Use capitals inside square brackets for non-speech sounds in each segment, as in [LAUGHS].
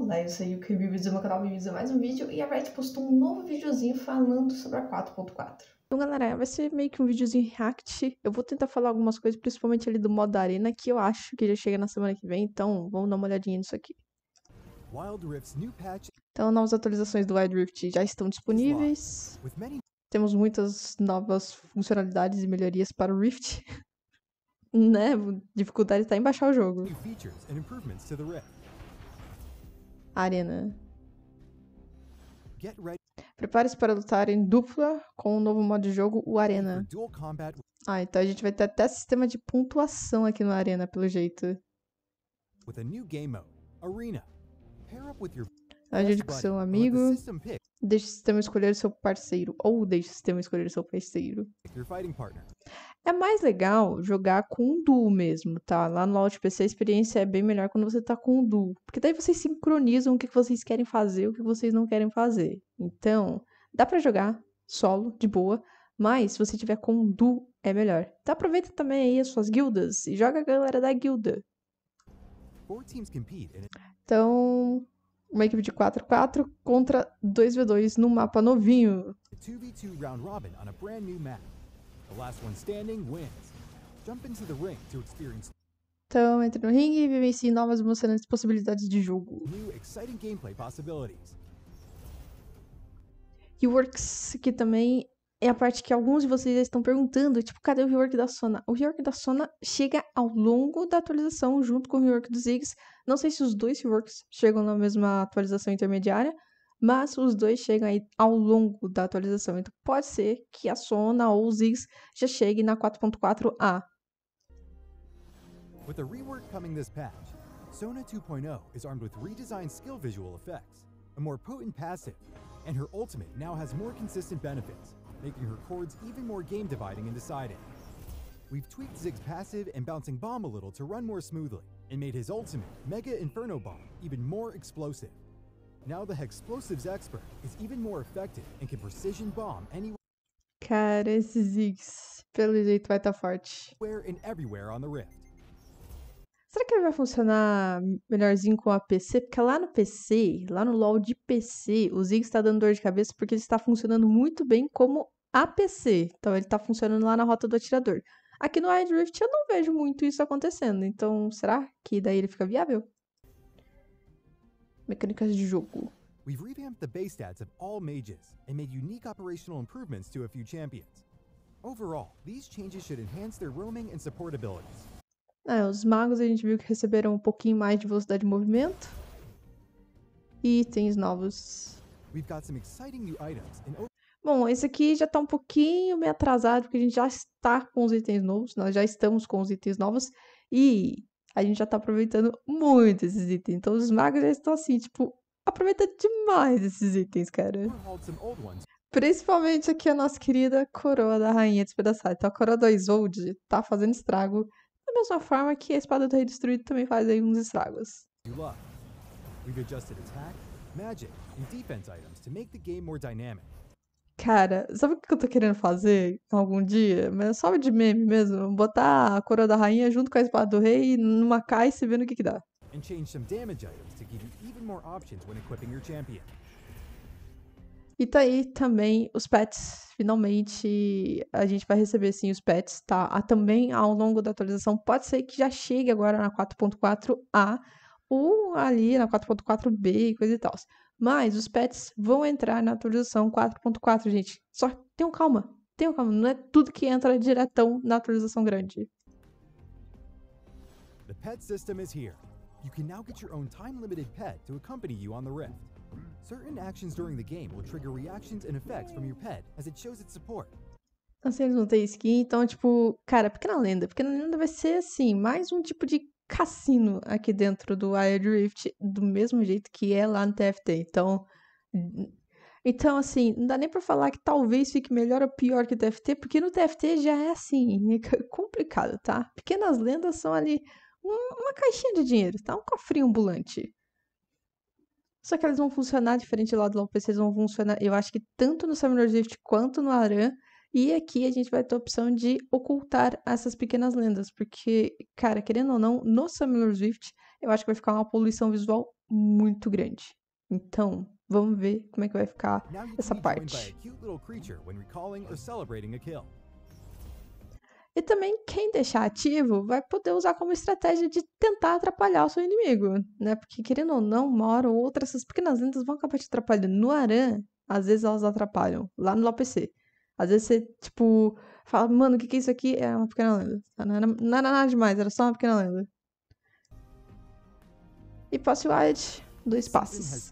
Olá, eu sou o que Bibiza, meu canal Bibiza mais um vídeo e a Red postou um novo videozinho falando sobre a 4.4. Então galera, vai ser meio que um videozinho react, eu vou tentar falar algumas coisas, principalmente ali do modo arena, que eu acho que já chega na semana que vem, então vamos dar uma olhadinha nisso aqui. Patch... Então novas atualizações do Wild Rift já estão disponíveis, many... temos muitas novas funcionalidades e melhorias para o Rift, [LAUGHS] né, dificuldade está em baixar o jogo. Arena. Prepare-se para lutar em dupla com o um novo modo de jogo, o Arena. Ah, então a gente vai ter até sistema de pontuação aqui no Arena, pelo jeito. Ajude com seu amigo. Deixe o sistema escolher seu parceiro. Ou deixe o sistema escolher seu parceiro. É mais legal jogar com um duo mesmo, tá? Lá no Loud PC a experiência é bem melhor quando você tá com um duo. Porque daí vocês sincronizam o que vocês querem fazer e o que vocês não querem fazer. Então, dá para jogar solo, de boa. Mas se você tiver com um duo, é melhor. Então aproveita também aí as suas guildas e joga a galera da guilda. Então, uma equipe de 4x4 contra 2v2 num mapa novinho. 2v2 round robin on a brand new map. The last one standing wins. Jump into the ring to experience então, entre no ringue e vivencie novas emocionantes possibilidades de jogo. New exciting gameplay possibilities. Reworks, que também é a parte que alguns de vocês já estão perguntando, tipo, cadê o rework da Sona? O rework da Sona chega ao longo da atualização, junto com o rework do Ziggs. Não sei se os dois reworks chegam na mesma atualização intermediária, mas os dois chegam aí ao longo da atualização. Então pode ser que a Sona ou o Ziggs já chegue na 4.4a. With the rework coming this patch, Sona 2.0 is armed with redesigned skill visual effects, a more potent passive, and her ultimate now has more consistent benefits, making her chords even more game dividing and deciding. We've tweaked Ziggs' passive and bouncing bomb a little to run more smoothly, and made his ultimate, Mega Inferno Bomb, even more explosive. Cara, esse Ziggs, pelo jeito, vai estar tá forte. Será que ele vai funcionar melhorzinho com a PC? Porque lá no PC, lá no LoL de PC, o Ziggs está dando dor de cabeça porque ele está funcionando muito bem como APC. Então ele está funcionando lá na rota do atirador. Aqui no Rift eu não vejo muito isso acontecendo, então será que daí ele fica viável? mecânicas de jogo. We've revamped the base stats of all mages and made unique operational improvements to a few champions. Overall, these changes should enhance their roaming and support abilities. É, os magos a gente viu que receberam um pouquinho mais de velocidade de movimento. E itens novos. We've got some exciting new items Bom, esse aqui já está um pouquinho meio atrasado, porque a gente já está com os itens novos, nós já estamos com os itens novos. E a gente já tá aproveitando muito esses itens. Então os magos já estão assim, tipo, aproveitando demais esses itens, cara. Principalmente aqui a nossa querida coroa da rainha despedaçada. Então a coroa do Isolde tá fazendo estrago. Da mesma forma que a espada do rei destruído também faz aí uns estragos. magic, and defense items to make the game more dynamic. Cara, sabe o que eu tô querendo fazer algum dia? Mas é só de meme mesmo. Botar a coroa da rainha junto com a espada do rei numa caixa e vendo o que que dá. And change some damage items to give you even more options when equipping your champion. E tá aí também os pets. Finalmente a gente vai receber sim os pets, tá? Ah, também ao longo da atualização, pode ser que já chegue agora na 4.4a ou ali na 4.4b e coisa e tal. Mas os pets vão entrar na atualização 4.4, gente. Só tenham calma, tenham calma. Não é tudo que entra diretão na atualização grande. The pet system is here. You can now get your own time-limited pet to accompany you on the Rift. Certain actions during the game will trigger reactions and effects from your pet as it shows its support. Assim, eles vão ter skin, então, tipo, cara, Pequena Lenda. Pequena Lenda vai ser, assim, mais um tipo de cassino aqui dentro do Rift do mesmo jeito que é lá no TFT. Então, então, assim, não dá nem para falar que talvez fique melhor ou pior que o TFT, porque no TFT já é assim, né, [LAUGHS] complicado, tá? Pequenas lendas são ali uma caixinha de dinheiro, tá? Um cofrinho ambulante. Só que elas vão funcionar diferente lá do LoL vocês vão funcionar, eu acho que tanto no Summoner's Rift quanto no Aran, e aqui a gente vai ter a opção de ocultar essas pequenas lendas, porque, cara, querendo ou não, no Summoner's Rift eu acho que vai ficar uma poluição visual muito grande. Então, vamos ver como é que vai ficar essa parte. E também quem deixar ativo vai poder usar como estratégia de tentar atrapalhar o seu inimigo, né? Porque querendo ou não, uma hora ou outra essas pequenas lendas vão acabar te atrapalhando. No Aran, às vezes elas atrapalham, lá no LPC. Às vezes você, tipo, fala, mano, o que, que é isso aqui? É uma pequena lenda. Não era, nada demais, era só uma pequena lenda. E passe wide, dois passes.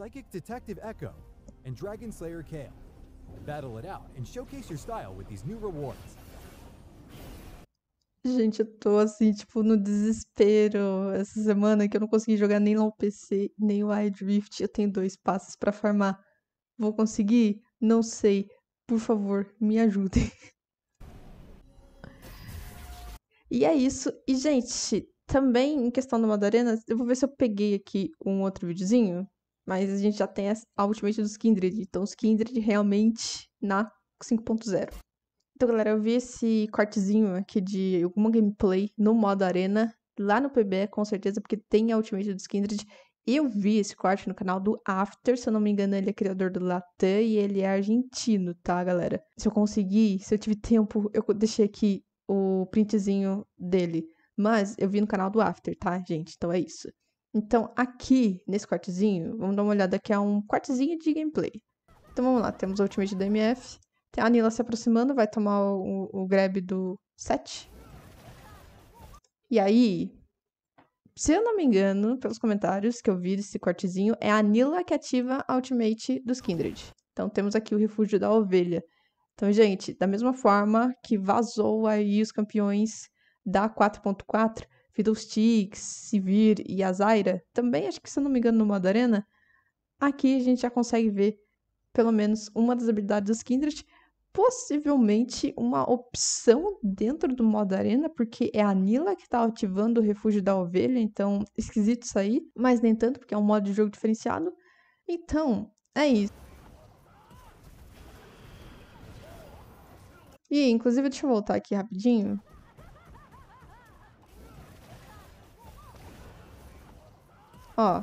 Psychic Detective Echo and Dragon Slayer Kale. Battle it out and showcase your style with these new rewards. Gente, eu tô assim, tipo, no desespero essa semana que eu não consegui jogar nem lá PC, nem o Wild Rift. Eu tenho dois passos para farmar. Vou conseguir? Não sei. Por favor, me ajudem. E é isso. E, gente, também em questão modo arena, eu vou ver se eu peguei aqui um outro videozinho. Mas a gente já tem a Ultimate dos Kindred. Então, os Kindred realmente na 5.0. Então, galera, eu vi esse cortezinho aqui de alguma gameplay no modo Arena lá no PB, com certeza, porque tem a Ultimate dos Kindred. Eu vi esse corte no canal do After, se eu não me engano, ele é criador do Latam e ele é argentino, tá, galera? Se eu conseguir, se eu tive tempo, eu deixei aqui o printzinho dele. Mas eu vi no canal do After, tá, gente? Então é isso. Então, aqui nesse cortezinho, vamos dar uma olhada Aqui é um cortezinho de gameplay. Então vamos lá, temos o ultimate do MF. Tem a Nila se aproximando, vai tomar o, o grab do 7. E aí, se eu não me engano, pelos comentários que eu vi desse cortezinho, é a Nila que ativa a Ultimate dos Kindred. Então temos aqui o refúgio da ovelha. Então, gente, da mesma forma que vazou aí os campeões da 4.4, Fiddlesticks, Sivir e Azaira, também acho que, se eu não me engano, no modo arena, aqui a gente já consegue ver pelo menos uma das habilidades dos Kindred possivelmente uma opção dentro do modo arena, porque é a Nila que tá ativando o refúgio da ovelha, então esquisito isso aí, mas nem tanto, porque é um modo de jogo diferenciado. Então, é isso. E, inclusive, deixa eu voltar aqui rapidinho. Ó,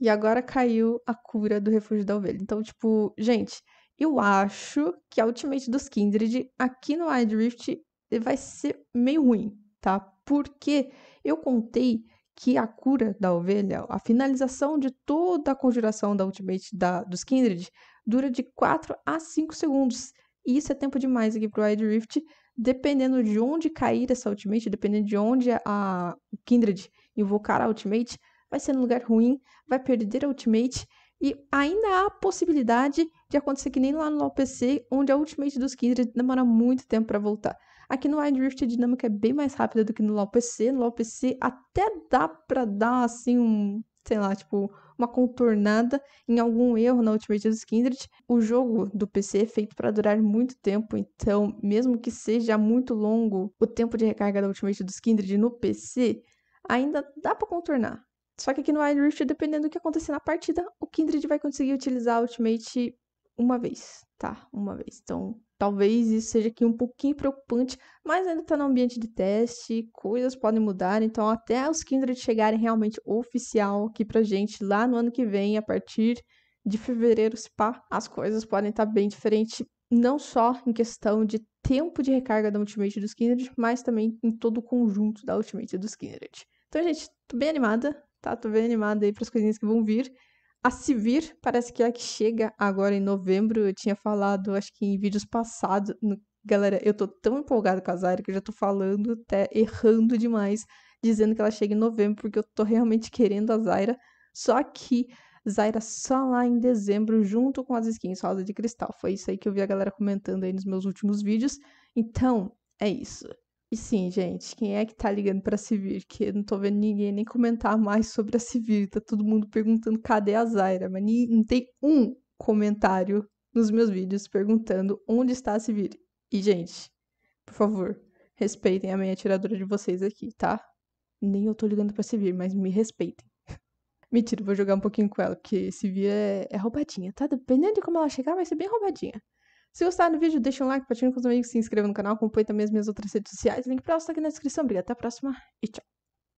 e agora caiu a cura do refúgio da ovelha. Então, tipo, gente, eu acho que a Ultimate dos Kindred aqui no Wild Rift vai ser meio ruim, tá? Porque eu contei que a cura da ovelha, a finalização de toda a conjuração da Ultimate da, dos Kindred, dura de 4 a 5 segundos. E isso é tempo demais aqui pro Wild Rift, dependendo de onde cair essa Ultimate, dependendo de onde a Kindred invocar a Ultimate, vai ser no lugar ruim, vai perder a Ultimate. E ainda há a possibilidade de acontecer que nem lá no LoLPC, onde a Ultimate dos Kindred demora muito tempo para voltar. Aqui no Wild Rift a dinâmica é bem mais rápida do que no LOPC. No LOPC até dá pra dar, assim, um... Sei lá, tipo, uma contornada em algum erro na Ultimate dos Kindred. O jogo do PC é feito para durar muito tempo, então, mesmo que seja muito longo o tempo de recarga da Ultimate dos Kindred no PC, ainda dá para contornar. Só que aqui no Wild Rift, dependendo do que acontecer na partida, o Kindred vai conseguir utilizar a Ultimate uma vez, tá? Uma vez. Então, talvez isso seja aqui um pouquinho preocupante, mas ainda tá no ambiente de teste, coisas podem mudar, então até os Kindred chegarem realmente oficial aqui pra gente lá no ano que vem, a partir de fevereiro, se pá, as coisas podem estar tá bem diferentes, não só em questão de tempo de recarga da Ultimate dos Kindred, mas também em todo o conjunto da Ultimate dos Kindred. Então, gente, tô bem animada, tá? Tô bem animada aí para as coisinhas que vão vir. A Civir parece que é a que chega agora em novembro. Eu tinha falado, acho que em vídeos passados. No... Galera, eu tô tão empolgada com a Zyra que eu já tô falando, até errando demais, dizendo que ela chega em novembro, porque eu tô realmente querendo a Zyra. Só que Zaira só lá em dezembro, junto com as skins rosa de cristal. Foi isso aí que eu vi a galera comentando aí nos meus últimos vídeos. Então, é isso. E sim, gente, quem é que tá ligando pra Civir? Que eu não tô vendo ninguém nem comentar mais sobre a Civir. Tá todo mundo perguntando cadê a Zaira, mas não tem um comentário nos meus vídeos perguntando onde está a Civir. E, gente, por favor, respeitem a minha atiradora de vocês aqui, tá? Nem eu tô ligando pra Civir, mas me respeitem. [LAUGHS] Mentira, vou jogar um pouquinho com ela, porque Civir é, é roubadinha, tá? Dependendo de como ela chegar, vai ser bem roubadinha. Se gostaram do vídeo, deixa um like, partilha com os amigos, se inscreva no canal, acompanhe também as minhas outras redes sociais. Link para elas tá aqui na descrição. Obrigada, até a próxima e tchau.